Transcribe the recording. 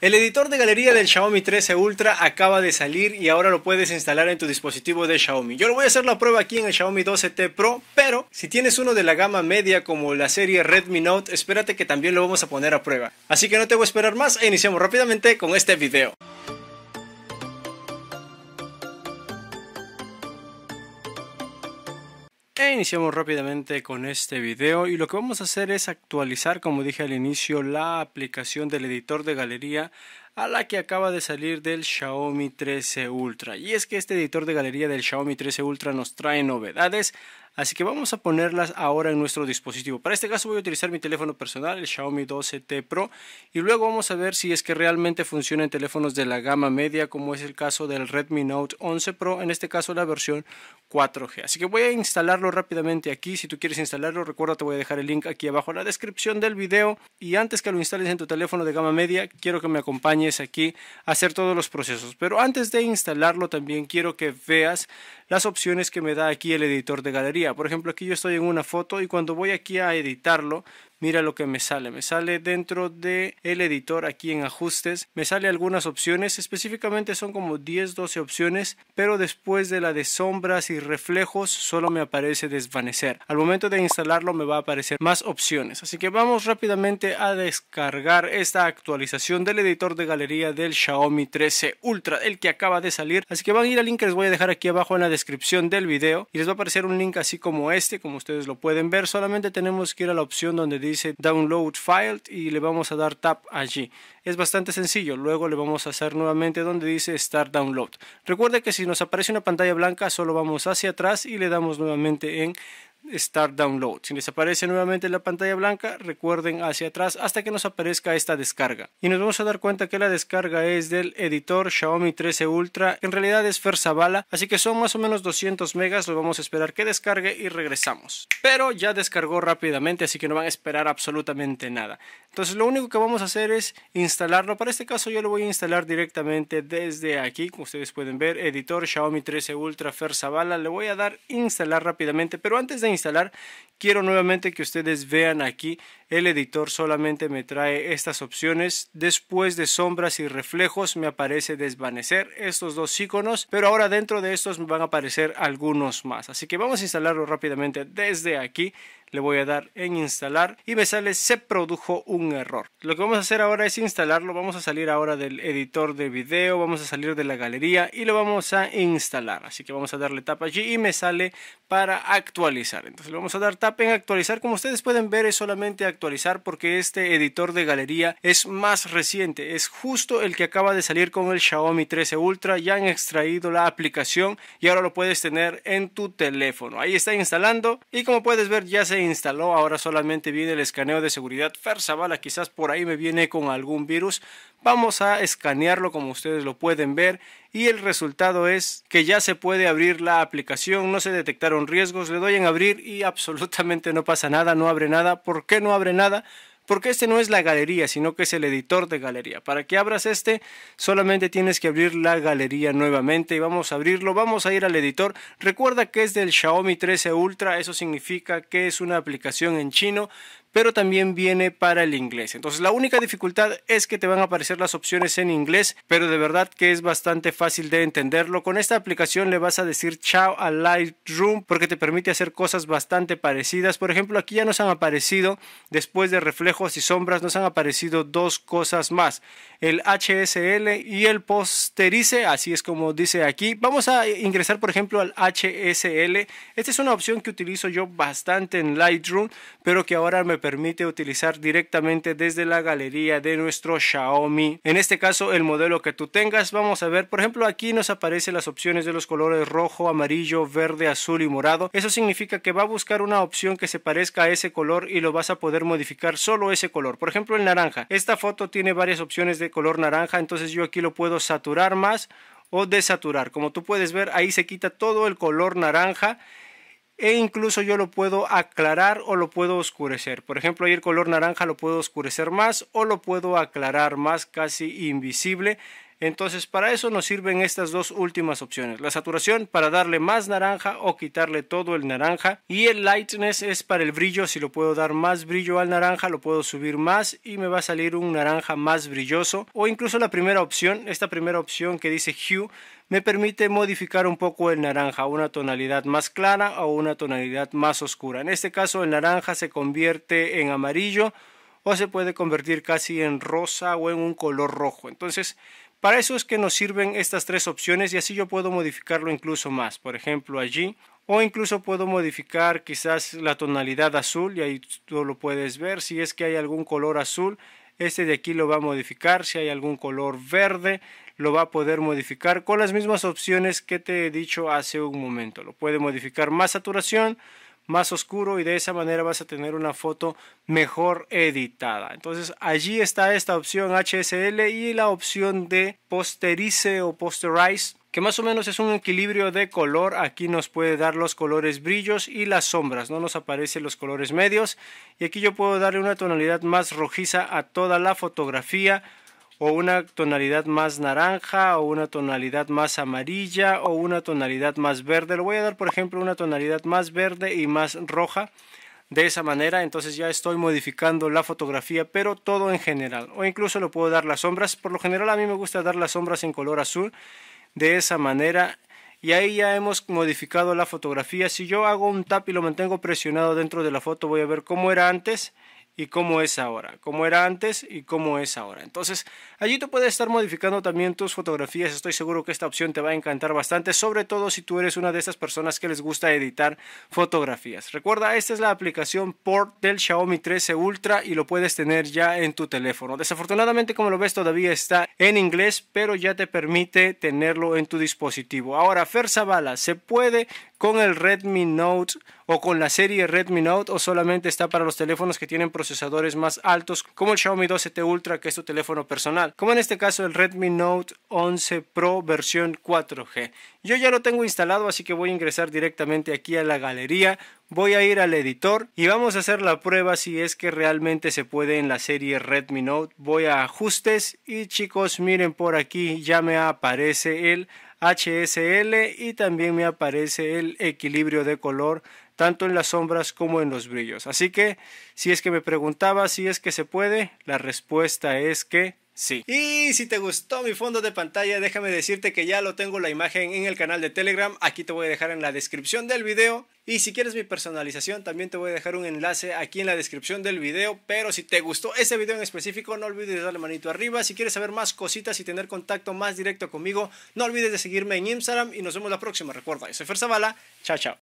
El editor de galería del Xiaomi 13 Ultra acaba de salir y ahora lo puedes instalar en tu dispositivo de Xiaomi. Yo lo voy a hacer la prueba aquí en el Xiaomi 12T Pro, pero si tienes uno de la gama media como la serie Redmi Note, espérate que también lo vamos a poner a prueba. Así que no te voy a esperar más e iniciamos rápidamente con este video. iniciamos rápidamente con este video y lo que vamos a hacer es actualizar, como dije al inicio, la aplicación del editor de galería a la que acaba de salir del Xiaomi 13 Ultra. Y es que este editor de galería del Xiaomi 13 Ultra nos trae novedades Así que vamos a ponerlas ahora en nuestro dispositivo. Para este caso voy a utilizar mi teléfono personal, el Xiaomi 12T Pro. Y luego vamos a ver si es que realmente funciona en teléfonos de la gama media, como es el caso del Redmi Note 11 Pro. En este caso la versión 4G. Así que voy a instalarlo rápidamente aquí. Si tú quieres instalarlo, recuerda te voy a dejar el link aquí abajo en la descripción del video. Y antes que lo instales en tu teléfono de gama media, quiero que me acompañes aquí a hacer todos los procesos. Pero antes de instalarlo también quiero que veas las opciones que me da aquí el editor de galería. Por ejemplo, aquí yo estoy en una foto y cuando voy aquí a editarlo, mira lo que me sale. Me sale dentro del editor aquí en ajustes. Me sale algunas opciones, específicamente son como 10, 12 opciones, pero después de la de sombras y reflejos solo me aparece desvanecer. Al momento de instalarlo me va a aparecer más opciones. Así que vamos rápidamente a descargar esta actualización del editor de galería del Xiaomi 13 Ultra, el que acaba de salir. Así que van a ir al link que les voy a dejar aquí abajo en la descripción del video y les va a aparecer un link así como este, como ustedes lo pueden ver. Solamente tenemos que ir a la opción donde dice dice Download File y le vamos a dar tap allí. Es bastante sencillo, luego le vamos a hacer nuevamente donde dice Start Download. Recuerde que si nos aparece una pantalla blanca solo vamos hacia atrás y le damos nuevamente en Start Download. Si les aparece nuevamente la pantalla blanca, recuerden hacia atrás hasta que nos aparezca esta descarga. Y nos vamos a dar cuenta que la descarga es del editor Xiaomi 13 Ultra, en realidad es Fersabala, así que son más o menos 200 megas, lo vamos a esperar que descargue y regresamos. Pero ya descargó rápidamente, así que no van a esperar absolutamente nada. Entonces lo único que vamos a hacer es instalarlo, para este caso yo lo voy a instalar directamente desde aquí, como ustedes pueden ver, editor Xiaomi 13 Ultra Fersabala, le voy a dar instalar rápidamente, pero antes de instalar, quiero nuevamente que ustedes vean aquí, el editor solamente me trae estas opciones. Después de sombras y reflejos me aparece desvanecer estos dos iconos, pero ahora dentro de estos me van a aparecer algunos más. Así que vamos a instalarlo rápidamente desde aquí le voy a dar en instalar y me sale se produjo un error. Lo que vamos a hacer ahora es instalarlo, vamos a salir ahora del editor de video, vamos a salir de la galería y lo vamos a instalar. Así que vamos a darle tap allí y me sale para actualizar. Entonces le vamos a dar tap en actualizar. Como ustedes pueden ver es solamente actualizar porque este editor de galería es más reciente, es justo el que acaba de salir con el Xiaomi 13 Ultra, ya han extraído la aplicación y ahora lo puedes tener en tu teléfono. Ahí está instalando y como puedes ver ya se instaló, ahora solamente viene el escaneo de seguridad Farsabala, quizás por ahí me viene con algún virus. Vamos a escanearlo como ustedes lo pueden ver y el resultado es que ya se puede abrir la aplicación, no se detectaron riesgos, le doy en abrir y absolutamente no pasa nada, no abre nada. ¿Por qué no abre nada? porque este no es la galería, sino que es el editor de galería. Para que abras este, solamente tienes que abrir la galería nuevamente y vamos a abrirlo, vamos a ir al editor. Recuerda que es del Xiaomi 13 Ultra, eso significa que es una aplicación en chino pero también viene para el inglés. Entonces la única dificultad es que te van a aparecer las opciones en inglés, pero de verdad que es bastante fácil de entenderlo. Con esta aplicación le vas a decir chao a Lightroom porque te permite hacer cosas bastante parecidas. Por ejemplo, aquí ya nos han aparecido, después de reflejos y sombras, nos han aparecido dos cosas más. El HSL y el posterice, así es como dice aquí. Vamos a ingresar, por ejemplo, al HSL. Esta es una opción que utilizo yo bastante en Lightroom, pero que ahora me permite utilizar directamente desde la galería de nuestro Xiaomi. En este caso el modelo que tú tengas, vamos a ver, por ejemplo aquí nos aparecen las opciones de los colores rojo, amarillo, verde, azul y morado. Eso significa que va a buscar una opción que se parezca a ese color y lo vas a poder modificar solo ese color. Por ejemplo el naranja. Esta foto tiene varias opciones de color naranja, entonces yo aquí lo puedo saturar más o desaturar. Como tú puedes ver, ahí se quita todo el color naranja e incluso yo lo puedo aclarar o lo puedo oscurecer. Por ejemplo, ahí el color naranja lo puedo oscurecer más o lo puedo aclarar más casi invisible entonces, para eso nos sirven estas dos últimas opciones. La saturación para darle más naranja o quitarle todo el naranja. Y el lightness es para el brillo. Si lo puedo dar más brillo al naranja, lo puedo subir más y me va a salir un naranja más brilloso. O incluso la primera opción, esta primera opción que dice hue, me permite modificar un poco el naranja una tonalidad más clara o una tonalidad más oscura. En este caso el naranja se convierte en amarillo o se puede convertir casi en rosa o en un color rojo. Entonces para eso es que nos sirven estas tres opciones y así yo puedo modificarlo incluso más, por ejemplo allí, o incluso puedo modificar quizás la tonalidad azul y ahí tú lo puedes ver, si es que hay algún color azul, este de aquí lo va a modificar, si hay algún color verde lo va a poder modificar con las mismas opciones que te he dicho hace un momento, lo puede modificar más saturación, más oscuro y de esa manera vas a tener una foto mejor editada. Entonces allí está esta opción HSL y la opción de posterize o posterize que más o menos es un equilibrio de color. Aquí nos puede dar los colores brillos y las sombras, no nos aparecen los colores medios. Y aquí yo puedo darle una tonalidad más rojiza a toda la fotografía o una tonalidad más naranja o una tonalidad más amarilla o una tonalidad más verde. Le voy a dar por ejemplo una tonalidad más verde y más roja. De esa manera entonces ya estoy modificando la fotografía pero todo en general. O incluso le puedo dar las sombras. Por lo general a mí me gusta dar las sombras en color azul. De esa manera y ahí ya hemos modificado la fotografía. Si yo hago un tap y lo mantengo presionado dentro de la foto voy a ver cómo era antes y cómo es ahora, cómo era antes y cómo es ahora. Entonces, allí tú puedes estar modificando también tus fotografías. Estoy seguro que esta opción te va a encantar bastante, sobre todo si tú eres una de esas personas que les gusta editar fotografías. Recuerda, esta es la aplicación Port del Xiaomi 13 Ultra y lo puedes tener ya en tu teléfono. Desafortunadamente, como lo ves, todavía está en inglés, pero ya te permite tenerlo en tu dispositivo. Ahora, Fer ¿se puede con el Redmi Note o con la serie Redmi Note o solamente está para los teléfonos que tienen procesadores más altos como el Xiaomi 12T Ultra que es tu teléfono personal como en este caso el Redmi Note 11 Pro versión 4G yo ya lo tengo instalado así que voy a ingresar directamente aquí a la galería voy a ir al editor y vamos a hacer la prueba si es que realmente se puede en la serie Redmi Note voy a ajustes y chicos miren por aquí ya me aparece el HSL y también me aparece el equilibrio de color tanto en las sombras como en los brillos. Así que si es que me preguntaba si es que se puede, la respuesta es que Sí. Y si te gustó mi fondo de pantalla, déjame decirte que ya lo tengo la imagen en el canal de Telegram. Aquí te voy a dejar en la descripción del video. Y si quieres mi personalización, también te voy a dejar un enlace aquí en la descripción del video. Pero si te gustó ese video en específico, no olvides darle manito arriba. Si quieres saber más cositas y tener contacto más directo conmigo, no olvides de seguirme en Instagram. Y nos vemos la próxima. Recuerda, yo soy Fer Zavala. Chao, chao.